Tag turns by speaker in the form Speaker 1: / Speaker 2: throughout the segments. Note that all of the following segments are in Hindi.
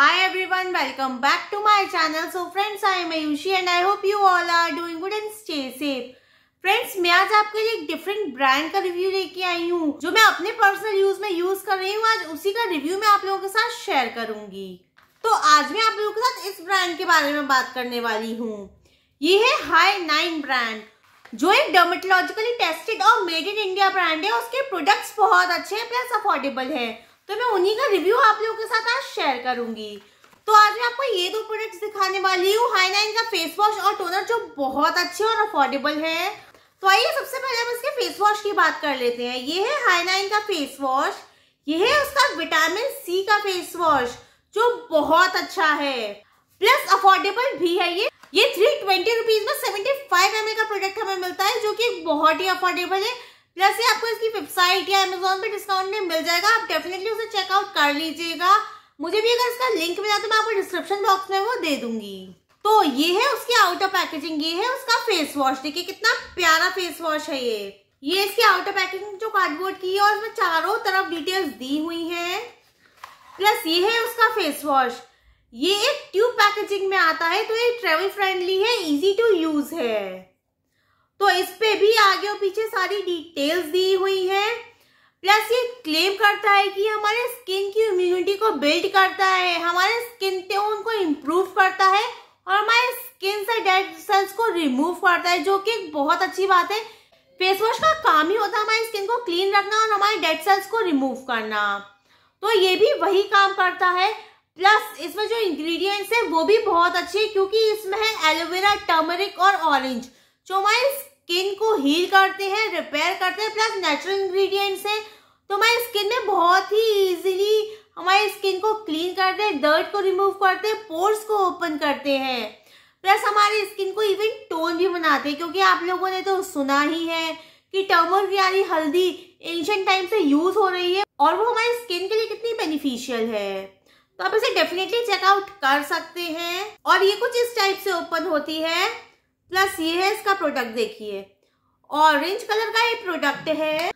Speaker 1: Hi everyone, welcome back to my channel. So friends, I am Ayushi and I hope you all are doing good and stay safe. Friends मैं आज आपके लिए एक डिफरेंट ब्रांड का रिव्यू लेके आई हूँ जो मैं अपने पर्सनल यूज में यूज कर रही हूँ आज उसी का रिव्यू मैं आप लोगों के साथ शेयर करूंगी तो आज मैं आप लोगों के साथ इस ब्रांड के बारे में बात करने वाली हूँ ये है हाई नाइन ब्रांड जो एक डर्मेटोलॉजिकली टेस्टेड और मेड इन इंडिया ब्रांड है उसके प्रोडक्ट्स बहुत अच्छे हैं प्लस अफोर्डेबल है तो मैं उन्हीं का रिव्यू आप लोगों के साथ आज शेयर करूंगी तो आज मैं आपको ये दो प्रोडक्ट्स दिखाने वाली हूँ हाईनाइन का फेस वॉश और टोनर जो बहुत अच्छे और अफोर्डेबल है तो आइए सबसे पहले हम इसके फेस वॉश की बात कर लेते हैं ये है हाईनाइन का फेस वॉश ये है उसका विटामिन सी का फेस वॉश जो बहुत अच्छा है प्लस अफोर्डेबल भी है ये ये थ्री ट्वेंटी रुपीज में सेवेंटी फाइव एम का प्रोडक्ट हमें मिलता है जो कि बहुत ही अफोर्डेबल है वैसे आपको इसकी वेबसाइट या अमेजोन पे डिस्काउंट में मिल जाएगा आप डेफिनेटली उसे चेकआउट कर लीजिएगा मुझे भी अगर इसका लिंक मिला तो मैं आपको डिस्क्रिप्शन बॉक्स में वो दे दूंगी तो ये है उसकी आउटर पैकेजिंग ये है उसका फेस वॉश देखिए कितना प्यारा फेस वॉश है ये ये इसकी आउटर पैकेजिंग जो कार्डबोर्ड की है और इसमें चारों तरफ डिटेल्स दी हुई है प्लस ये है उसका फेस वॉश ये एक ट्यूब पैकेजिंग में आता है तो ये ट्रेवल फ्रेंडली है इजी टू यूज है तो इस पे भी आगे और पीछे सारी डिटेल्स दी हुई है प्लस ये क्लेम करता है कि हमारे स्किन की इम्यूनिटी को बिल्ड करता है हमारे स्किन टोन को इम्प्रूव करता है और हमारे स्किन से डेड सेल्स को रिमूव करता है जो कि बहुत अच्छी बात है फेस वॉश का काम ही होता है हमारी स्किन को क्लीन रखना और हमारे डेड सेल्स को रिमूव करना तो ये भी वही काम करता है प्लस इसमें जो इंग्रेडिएंट्स है वो भी बहुत अच्छे क्योंकि इसमें है एलोवेरा टर्मरिक और ऑरेंज हमारे स्किन को हील करते हैं रिपेयर करते हैं प्लस नेचुरल इंग्रेडिएंट्स हैं तो हमारी स्किन में बहुत ही इजीली हमारे स्किन को क्लीन करते हैं डर्ट को रिमूव करते हैं पोर्स को ओपन करते हैं प्लस हमारी स्किन को इवन टोन भी बनाते हैं क्योंकि आप लोगों ने तो सुना ही है कि टर्मर यानी हल्दी एंशंट टाइम से यूज हो रही है और वो हमारे स्किन के लिए कितनी बेनिफिशियल है तो आप इसे डेफिनेटली चेकआउट कर सकते हैं और ये कुछ इस टाइप से ओपन होती है प्लस ये है इसका प्रोडक्ट देखिए ऑरेंज कलर का ये प्रोडक्ट है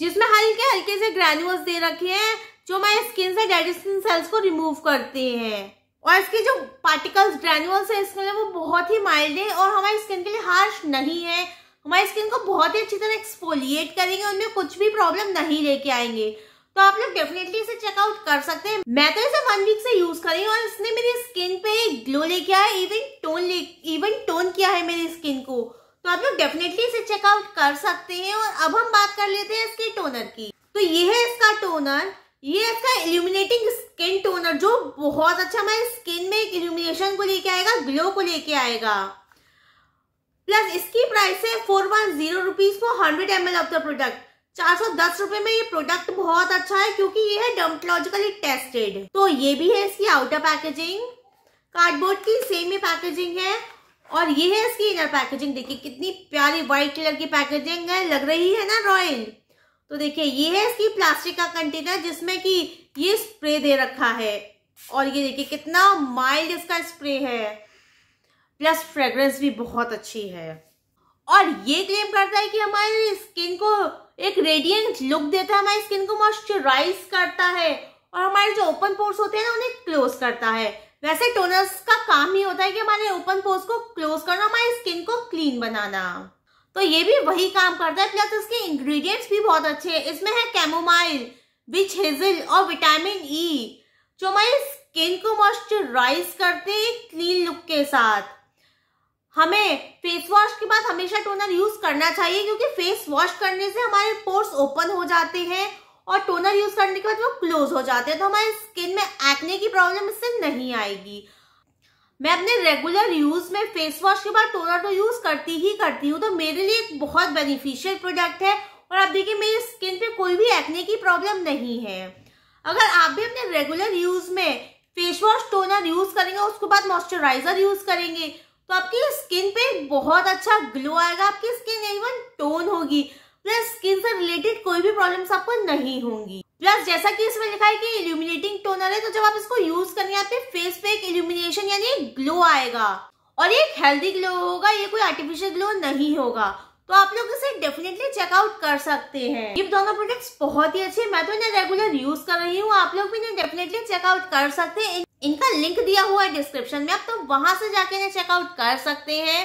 Speaker 1: जिसमें हल्के हल्के से ग्रेन्यूल्स दे रखे हैं जो हमारे स्किन से डेड स्किन सेल्स को रिमूव करते हैं और इसके जो पार्टिकल्स ग्रेन्यूल्स है इसके लिए वो बहुत ही माइल्ड है और हमारी स्किन के लिए हार्श नहीं है हमारी स्किन को बहुत ही अच्छी तरह एक्सफोलिएट करेंगे उनमें कुछ भी प्रॉब्लम नहीं लेके आएंगे तो आप लोग डेफिनेटली इसे चेकआउट कर सकते हैं मैं तो इसे वन वीक से यूज कर रही हूँ और इसने मेरी स्किन पे ग्लो लेके आया इवन टोन ले इवन टोन किया है मेरी स्किन को तो आप लोग डेफिनेटली इसे चेकआउट कर सकते हैं और अब हम बात कर लेते हैं इसके टोनर की तो ये है इसका टोनर ये इसका इल्यूमिनेटिंग स्किन टोनर जो बहुत अच्छा हमारे स्किन में एक इल्यूमिनेशन को लेके आएगा ग्लो को लेके आएगा प्लस इसकी प्राइस है four one zero rupees for hundred M L of the product चार सौ में ये प्रोडक्ट बहुत अच्छा है क्योंकि ये है डर्मटोलॉजिकली टेस्टेड तो ये भी है इसकी आउटर पैकेजिंग कार्डबोर्ड की सेम ही पैकेजिंग है और ये है इसकी इनर पैकेजिंग देखिए कितनी प्यारी व्हाइट कलर की पैकेजिंग है लग रही है ना रॉयल तो देखिए ये है इसकी प्लास्टिक का कंटेनर जिसमें कि ये स्प्रे दे रखा है और ये देखिए कितना माइल्ड इसका स्प्रे है प्लस फ्रेग्रेंस भी बहुत अच्छी है और ये क्लेम करता है कि हमारी स्किन को एक रेडियंट लुक देता है हमारी स्किन को मॉइस्चराइज करता है और हमारे जो ओपन पोर्स होते हैं ना उन्हें क्लोज करता है वैसे टोनर्स का काम ही होता है कि हमारे ओपन पोर्स को क्लोज करना हमारी स्किन को क्लीन बनाना तो ये भी वही काम करता है प्लस इसके इंग्रेडिएंट्स भी बहुत अच्छे हैं इसमें है कैमोमाइल विच हेजल और विटामिन ई e, जो हमारी स्किन को मॉइस्चराइज करते हैं क्लीन लुक के साथ हमें फेस वॉश के बाद हमेशा टोनर यूज करना चाहिए क्योंकि फेस वॉश करने से हमारे पोर्स ओपन हो जाते हैं और टोनर यूज करने के बाद वो क्लोज हो जाते हैं तो हमारे स्किन में एक्ने की प्रॉब्लम इससे नहीं आएगी मैं अपने रेगुलर यूज में फेस वॉश के बाद टोनर तो यूज करती ही करती हूँ तो मेरे लिए एक बहुत बेनिफिशियल प्रोडक्ट है और आप देखिए मेरी स्किन पे कोई भी एक्ने की प्रॉब्लम नहीं है अगर आप भी अपने रेगुलर यूज में फेस वॉश टोनर यूज करेंगे उसके बाद मॉइस्चराइजर यूज करेंगे तो आपकी स्किन पे बहुत अच्छा ग्लो आएगा आपकी स्किन इवन टोन होगी प्लस स्किन से रिलेटेड कोई भी प्रॉब्लम्स आपको नहीं होंगी प्लस जैसा कि इसमें लिखा है कि इल्यूमिनेटिंग टोनर है तो जब आप इसको यूज करेंगे आपके फेस पे एक इल्यूमिनेशन यानी ग्लो आएगा और ये हेल्दी ग्लो होगा ये कोई आर्टिफिशियल ग्लो नहीं होगा तो आप लोग इसे डेफिनेटली चेकआउट कर सकते हैं ये दोनों प्रोडक्ट्स बहुत ही अच्छे हैं मैं तो इन्हें रेगुलर यूज कर रही हूँ आप लोग भी इन्हें डेफिनेटली चेकआउट कर सकते हैं इनका लिंक दिया हुआ है डिस्क्रिप्शन में आप तो वहां से जाके इन्हें चेकआउट कर सकते हैं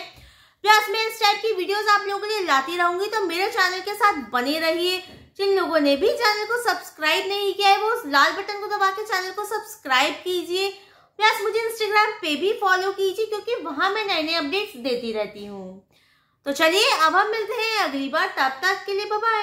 Speaker 1: प्लस मैं इस टाइप की वीडियोस आप लोगों के लिए लाती रहूंगी तो मेरे चैनल के साथ बने रहिए जिन लोगों ने भी चैनल को सब्सक्राइब नहीं किया है वो उस लाल बटन को दबा के चैनल को सब्सक्राइब कीजिए प्लस मुझे इंस्टाग्राम पे भी फॉलो कीजिए क्योंकि वहां मैं नए नए अपडेट्स देती रहती हूँ तो चलिए अब हम मिलते हैं अगली बार तब तक के लिए बाय